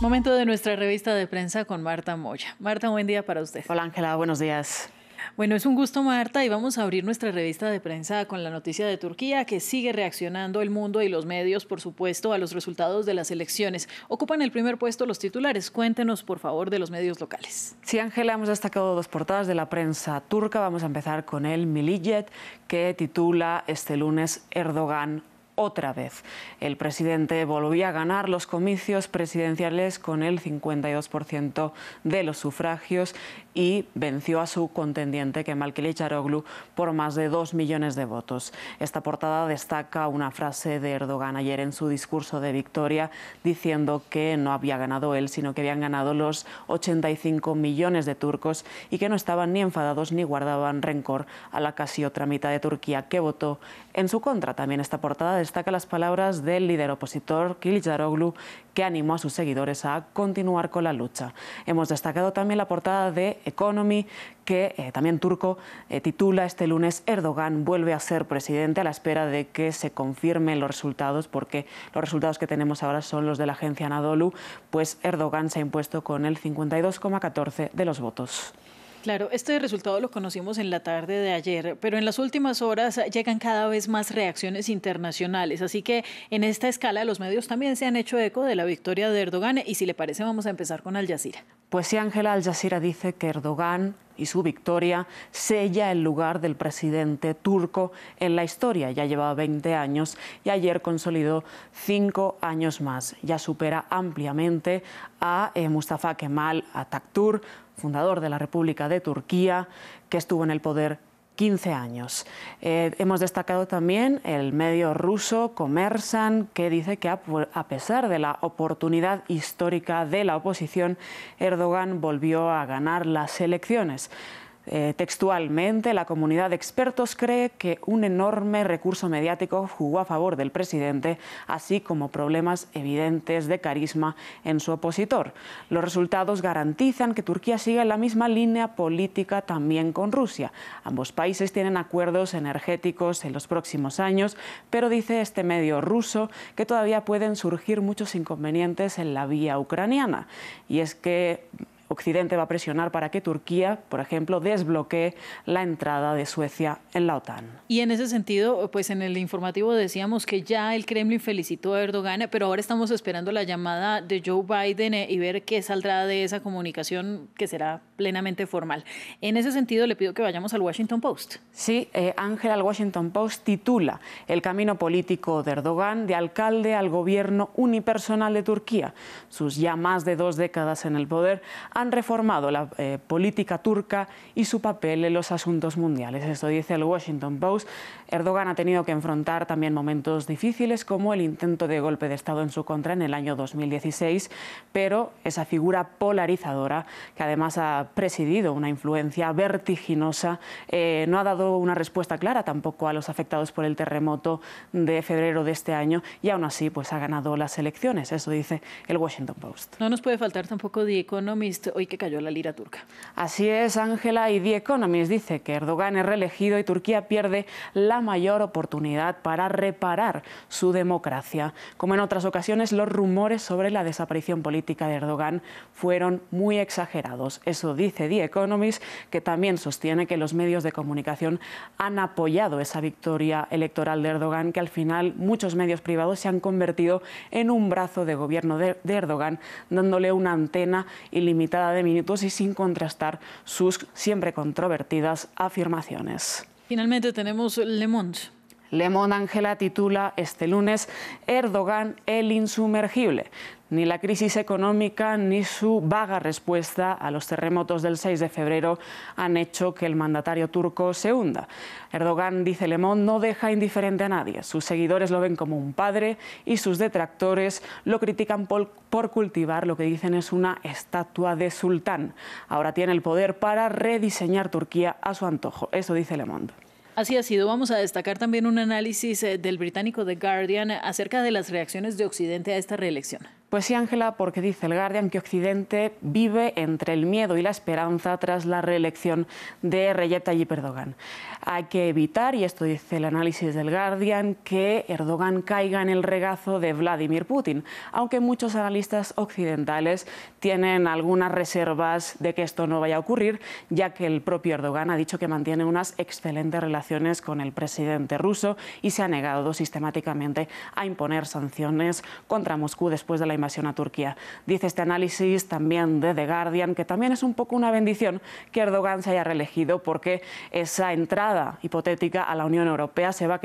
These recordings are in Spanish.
Momento de nuestra revista de prensa con Marta Moya. Marta, buen día para usted. Hola Ángela, buenos días. Bueno, es un gusto Marta y vamos a abrir nuestra revista de prensa con la noticia de Turquía que sigue reaccionando el mundo y los medios, por supuesto, a los resultados de las elecciones. Ocupan el primer puesto los titulares. Cuéntenos, por favor, de los medios locales. Sí, Ángela, hemos destacado dos portadas de la prensa turca. Vamos a empezar con el Milijet, que titula este lunes Erdogan otra vez. El presidente volvió a ganar los comicios presidenciales con el 52% de los sufragios y venció a su contendiente Kemal Kılıçdaroğlu por más de dos millones de votos. Esta portada destaca una frase de Erdogan ayer en su discurso de victoria diciendo que no había ganado él, sino que habían ganado los 85 millones de turcos y que no estaban ni enfadados ni guardaban rencor a la casi otra mitad de Turquía que votó en su contra. También esta portada destaca las palabras del líder opositor Kılıçdaroğlu, que animó a sus seguidores a continuar con la lucha. Hemos destacado también la portada de Economy, que eh, también turco eh, titula este lunes Erdogan vuelve a ser presidente a la espera de que se confirmen los resultados, porque los resultados que tenemos ahora son los de la agencia Anadolu, pues Erdogan se ha impuesto con el 52,14 de los votos. Claro, este resultado lo conocimos en la tarde de ayer, pero en las últimas horas llegan cada vez más reacciones internacionales, así que en esta escala los medios también se han hecho eco de la victoria de Erdogan y si le parece vamos a empezar con Al Jazeera. Pues sí, Ángela Al Jazeera dice que Erdogan y su victoria sella el lugar del presidente turco en la historia. Ya llevaba 20 años y ayer consolidó cinco años más. Ya supera ampliamente a eh, Mustafa Kemal Atatürk, fundador de la República de Turquía, que estuvo en el poder 15 años. Eh, hemos destacado también el medio ruso Comersan que dice que a, pesar de la oportunidad histórica de la oposición, Erdogan volvió a ganar las elecciones. Eh, textualmente, la comunidad de expertos cree que un enorme recurso mediático jugó a favor del presidente, así como problemas evidentes de carisma en su opositor. Los resultados garantizan que Turquía siga la misma línea política también con Rusia. Ambos países tienen acuerdos energéticos en los próximos años, pero dice este medio ruso que todavía pueden surgir muchos inconvenientes en la vía ucraniana. Y es que Occidente va a presionar para que Turquía, por ejemplo, desbloquee la entrada de Suecia en la OTAN. Y en ese sentido, pues en el informativo decíamos que ya el Kremlin felicitó a Erdogan, pero ahora estamos esperando la llamada de Joe Biden eh, y ver qué saldrá de esa comunicación que será plenamente formal. En ese sentido, le pido que vayamos al Washington Post. Sí, eh, Ángel, el Washington Post titula El camino político de Erdogan de alcalde al gobierno unipersonal de Turquía. Sus ya más de dos décadas en el poder han reformado la eh, política turca y su papel en los asuntos mundiales. Esto dice el Washington Post. Erdogan ha tenido que enfrentar también momentos difíciles como el intento de golpe de Estado en su contra en el año 2016, pero esa figura polarizadora, que además ha presidido una influencia vertiginosa, eh, no ha dado una respuesta clara tampoco a los afectados por el terremoto de febrero de este año y aún así pues, ha ganado las elecciones. Eso dice el Washington Post. No nos puede faltar tampoco The Economist y que cayó la lira turca. Así es, Ángela, y The Economist dice que Erdogan es reelegido y Turquía pierde la mayor oportunidad para reparar su democracia. Como en otras ocasiones, los rumores sobre la desaparición política de Erdogan fueron muy exagerados. Eso dice The Economist, que también sostiene que los medios de comunicación han apoyado esa victoria electoral de Erdogan, que al final muchos medios privados se han convertido en un brazo de gobierno de Erdogan, dándole una antena ilimitada de minutos y sin contrastar sus siempre controvertidas afirmaciones. Finalmente tenemos Le Monde. Le Monde titula este lunes Erdogan el insumergible. Ni la crisis económica ni su vaga respuesta a los terremotos del 6 de febrero han hecho que el mandatario turco se hunda. Erdogan, dice Le Monde, no deja indiferente a nadie. Sus seguidores lo ven como un padre y sus detractores lo critican por, cultivar lo que dicen es una estatua de sultán. Ahora tiene el poder para rediseñar Turquía a su antojo. Eso dice Le Monde. Así ha sido. Vamos a destacar también un análisis eh, del británico The Guardian acerca de las reacciones de Occidente a esta reelección. Pues sí, Ángela, porque dice el Guardian que Occidente vive entre el miedo y la esperanza tras la reelección de Recep Tayyip Erdogan. Hay que evitar, y esto dice el análisis del Guardian, que Erdogan caiga en el regazo de Vladimir Putin, aunque muchos analistas occidentales tienen algunas reservas de que esto no vaya a ocurrir, ya que el propio Erdogan ha dicho que mantiene unas excelentes relaciones con el presidente ruso y se ha negado sistemáticamente a imponer sanciones contra Moscú después de la invasión a Turquía. Dice este análisis también de The Guardian que también es un poco una bendición que Erdogan se haya reelegido porque esa entrada hipotética a la Unión Europea se va a,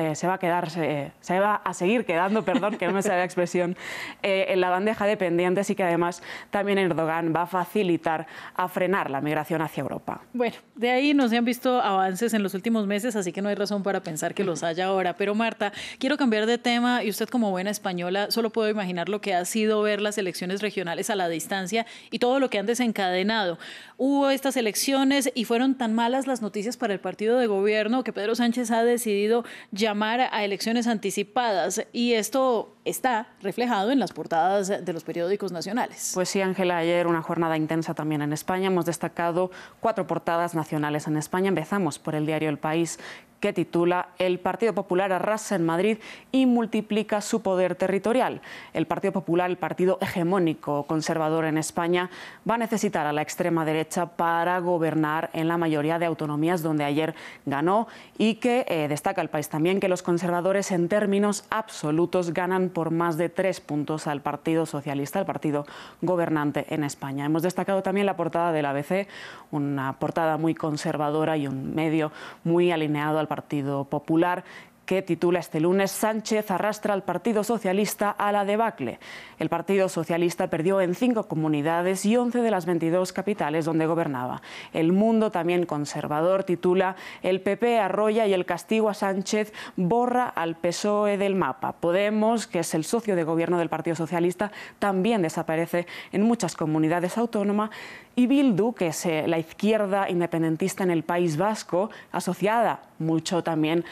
eh, se va a quedar, eh, se va a seguir quedando, perdón, que no me sale la expresión, eh, en la bandeja de pendientes y que además también Erdogan va a facilitar a frenar la migración hacia Europa. Bueno, de ahí nos han visto avances en los últimos meses, así que no hay razón para pensar que los haya ahora. Pero Marta, quiero cambiar de tema y usted como buena española solo puedo imaginar lo que ha sido ver las elecciones regionales a la distancia y todo lo que han desencadenado. Hubo estas elecciones y fueron tan malas las noticias para el partido de gobierno que Pedro Sánchez ha decidido llamar a elecciones anticipadas y esto está reflejado en las portadas de los periódicos nacionales. Pues sí, Ángela, ayer una jornada intensa también en España. Hemos destacado cuatro portadas nacionales en España. Empezamos por el diario El País que titula El Partido Popular arrasa en Madrid y multiplica su poder territorial. El Partido Popular, el partido hegemónico conservador en España, va a necesitar a la extrema derecha para gobernar en la mayoría de autonomías donde ayer ganó y que eh, destaca el país también que los conservadores en términos absolutos ganan por más de tres puntos al Partido Socialista, el partido gobernante en España. Hemos destacado también la portada del ABC, una portada muy conservadora y un medio muy alineado al Partido Popular que titula este lunes Sánchez arrastra al Partido Socialista a la debacle. El Partido Socialista perdió en cinco comunidades y 11 de las 22 capitales donde gobernaba. El Mundo, también conservador, titula El PP arrolla y el castigo a Sánchez borra al PSOE del mapa. Podemos, que es el socio de gobierno del Partido Socialista, también desaparece en muchas comunidades autónomas y Bildu, que es eh, la izquierda independentista en el País Vasco, asociada mucho también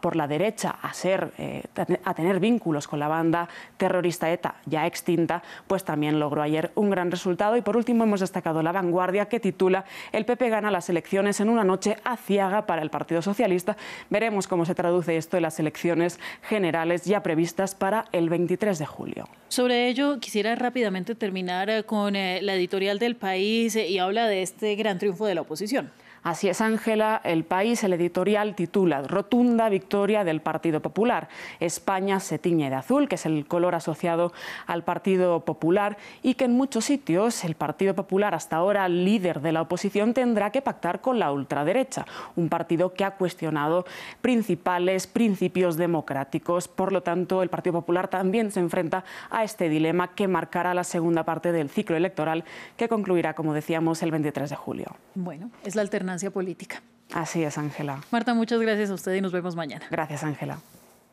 por la derecha a, ser, eh, a tener vínculos con la banda terrorista ETA ya extinta, pues también logró ayer un gran resultado. Y por último hemos destacado La Vanguardia, que titula El PP gana las elecciones en una noche aciaga para el Partido Socialista. Veremos cómo se traduce esto en las elecciones generales ya previstas para el 23 de julio. Sobre ello, quisiera rápidamente terminar eh, con eh, la editorial del país eh, y habla de este gran triunfo de la oposición. Así es, Ángela, el país, el editorial titula Rotunda victoria del Partido Popular. España se tiñe de azul, que es el color asociado al Partido Popular, y que en muchos sitios el Partido Popular, hasta ahora líder de la oposición, tendrá que pactar con la ultraderecha, un partido que ha cuestionado principales principios democráticos. Por lo tanto, el Partido Popular también se enfrenta a este dilema que marcará la segunda parte del ciclo electoral que concluirá, como decíamos, el 23 de julio. Bueno, es la alternativa política. Así es, Ángela. Marta, muchas gracias a usted y nos vemos mañana. Gracias, Ángela.